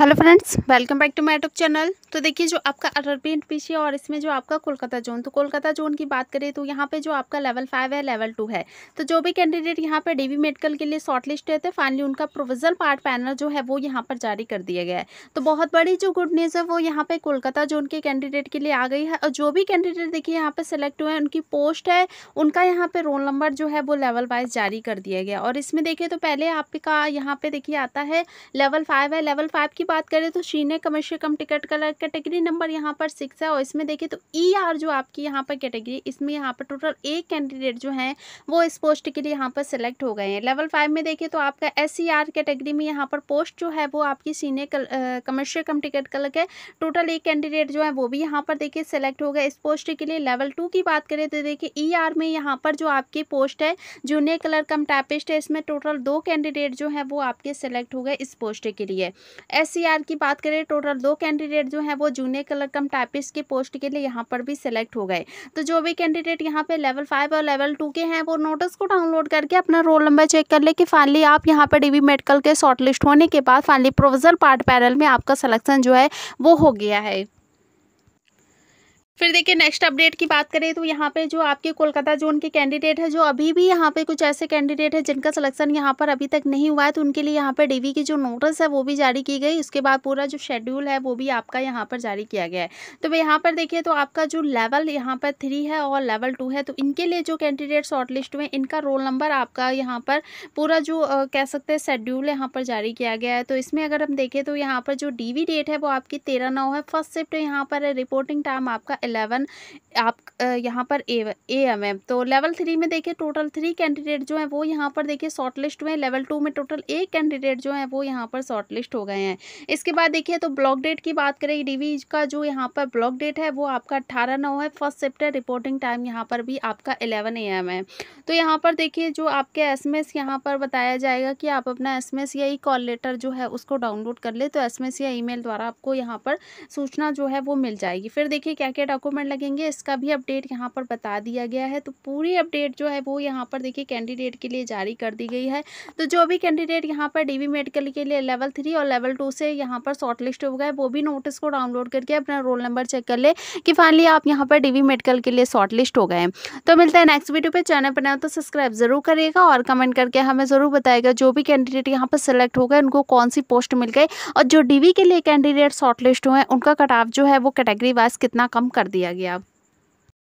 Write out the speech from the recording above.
hello friends welcome back to my YouTube channel तो देखिए जो आपका अटरपेंट पीछे और इसमें जो आपका कोलकाता जोन तो कोलकाता जोन की बात करें तो यहाँ पे जो आपका लेवल फाइव है लेवल टू है तो जो भी कैंडिडेट यहाँ पे डीवी मेडिकल के लिए शॉर्ट लिस्ट हुए थे फाइनली उनका प्रोविजल पार्ट पैनल जो है वो यहाँ पर जारी कर दिया गया है तो बहुत बड़ी जो गुड न्यूज़ है वो यहाँ पर कोलकाता जोन के कैंडिडेट के लिए आ गई है और जो भी कैंडिडेट देखिए यहाँ पर सेलेक्ट हुए हैं उनकी पोस्ट है उनका यहाँ पर रोल नंबर जो है वो लेवल वाइज जारी कर दिया गया और इसमें देखिए तो पहले आपका यहाँ पर देखिए आता है लेवल फाइव है लेवल फाइव की की बात करें तो senior commercial cum ticket clerk category number यहाँ पर सिक्स है और इसमें देखिए तो ई e आर जो आपकी यहाँ पर कैटेगरी इसमें यहाँ पर टोटल एक कैंडिडेट जो हैं वो इस पोस्ट के लिए यहाँ पर सेलेक्ट हो गए हैं लेवल फाइव में देखिए तो आपका एस e कैटेगरी में यहाँ पर पोस्ट जो है वो आपकी senior commercial cum ticket clerk के टोटल एक कैंडिडेट जो है वो भी यहाँ पर देखिए सेलेक्ट हो गए इस पोस्ट के लिए लेवल टू की बात करें तो देखिए ई e आर में यहाँ पर जो आपकी पोस्ट है जूनियर कलर कम टाइपिस्ट है इसमें टोटल दो कैंडिडेट जो है वो आपके सेलेक्ट हो गए इस पोस्ट के लिए एस एससीआर की बात करें टोटल दो कैंडिडेट जो है वो जूनियर कलर कम टाइपिस्ट के पोस्ट के लिए यहाँ पर भी सिलेक्ट हो गए तो जो भी कैंडिडेट यहाँ पे लेवल फाइव और लेवल टू के हैं वो नोटिस को डाउनलोड करके अपना रोल नंबर चेक कर ले कि फाइनली आप यहाँ पर डीबी मेडिकल के शॉर्ट लिस्ट होने के बाद फाइनली प्रोविजल पार्ट पैरल में आपका सलेक्शन जो है वो हो गया है फिर देखिए नेक्स्ट अपडेट की बात करें तो यहाँ पे जो आपके कोलकाता जोन के कैंडिडेट है जो अभी भी यहाँ पे कुछ ऐसे कैंडिडेट है जिनका सिलेक्शन यहाँ पर अभी तक नहीं हुआ है तो उनके लिए यहाँ पर डीवी की जो नोटिस है वो भी जारी की गई उसके बाद पूरा जो शेड्यूल है वो भी आपका यहाँ पर जारी किया गया है तो यहाँ पर देखिए तो आपका जो लेवल यहाँ पर थ्री है और लेवल टू है तो इनके लिए जो कैंडिडेट शॉर्ट लिस्ट हुए इनका रोल नंबर आपका यहाँ पर पूरा जो कह सकते हैं शेड्यूल यहाँ पर जारी किया गया है तो इसमें अगर हम देखें तो यहाँ पर जो डी डेट है वो आपकी तेरह नौ है फर्स्ट शिफ्ट यहाँ पर रिपोर्टिंग टाइम आपका इलेवन आप यहाँ पर ए ए एम एम तो लेवल थ्री में देखिए टोटल थ्री कैंडिडेट जो हैं वो यहाँ पर देखिए शॉर्ट लिस्ट हुए लेवल टू में टोटल एक कैंडिडेट जो हैं वो यहाँ पर शॉर्ट लिस्ट हो गए हैं इसके बाद देखिए तो ब्लॉक डेट की बात करें डी e का जो यहाँ पर ब्लॉक डेट है वो आपका अट्ठारह नौ है फर्स्ट सेप्टर है रिपोर्टिंग टाइम यहाँ पर भी आपका एलेवन ए एम है तो यहाँ पर देखिए जो आपके एस एम एस यहाँ पर बताया जाएगा कि आप अपना एस एम एस या ई कॉल लेटर जो है उसको डाउनलोड कर ले तो एस एम एस या ई मेल द्वारा आपको यहाँ पर सूचना जो है वो मिल जाएगी फिर देखिए क्या क्या डॉक्यूमेंट लगेंगे इसका भी अपडेट यहाँ पर बता दिया गया है तो पूरी अपडेट जो है वो यहाँ पर देखिए कैंडिडेट के लिए जारी कर दी गई है तो जो भी कैंडिडेट यहाँ पर डी मेडिकल के लिए लेवल थ्री और लेवल टू से यहाँ पर शॉर्टलिस्ट हो गया है वो भी नोटिस को डाउनलोड करके अपना रोल नंबर चेक कर ले कि फाइनली आप यहाँ पर डी मेडिकल के लिए शॉर्ट लिस्ट हो गए तो मिलता है नेक्स्ट वीडियो पर चैनल बनाए तो सब्सक्राइब ज़रूर करिएगा और कमेंट करके हमें ज़रूर बताएगा जो भी कैंडिडेट यहाँ पर सेलेक्ट हो गए उनको कौन सी पोस्ट मिल गई और जो डीवी के लिए कैंडिडेट शॉर्टलिस्ट हुए उनका कटाव जो है वो कैटेगरी वाइज कितना कम कर कर दिया गया